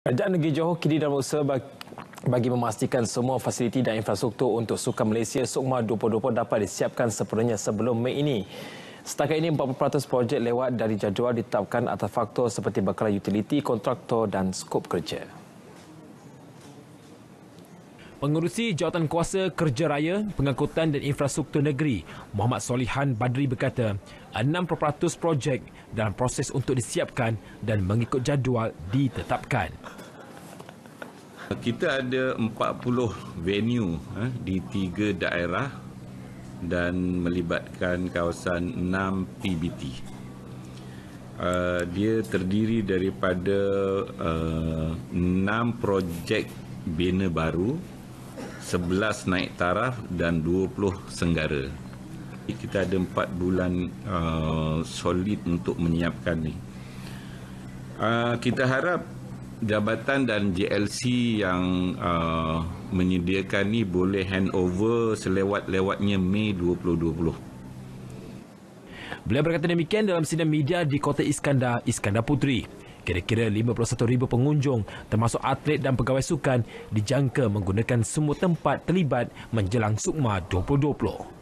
Kerajaan Negeri Johor kini dalam usaha bagi memastikan semua fasiliti dan infrastruktur untuk Sukan Malaysia Sukma 2020 dapat disiapkan sepenuhnya sebelum Mei ini. Setakat ini 40% projek lewat dari jadual ditetapkan atas faktor seperti bakalan utiliti, kontraktor dan skop kerja. Mengurusi jawatan kuasa kerja raya, pengangkutan dan infrastruktur negeri, Muhammad Solihan Badri berkata, 6% projek dalam proses untuk disiapkan dan mengikut jadual ditetapkan. Kita ada 40 venue eh, di tiga daerah dan melibatkan kawasan 6 PBT. Uh, dia terdiri daripada uh, 6 projek bina baru, 11 naik taraf dan 20 senggara. Kita ada 4 bulan uh, solid untuk menyiapkan ni. Uh, kita harap jabatan dan JLC yang uh, menyediakan ni boleh handover selewat-lewatnya Mei 2020. Beliau berkata demikian dalam sidang media di Kota Iskandar, Iskandar Putri. Kira-kira 51,000 pengunjung termasuk atlet dan pegawai sukan dijangka menggunakan semua tempat terlibat menjelang Sukma 2020.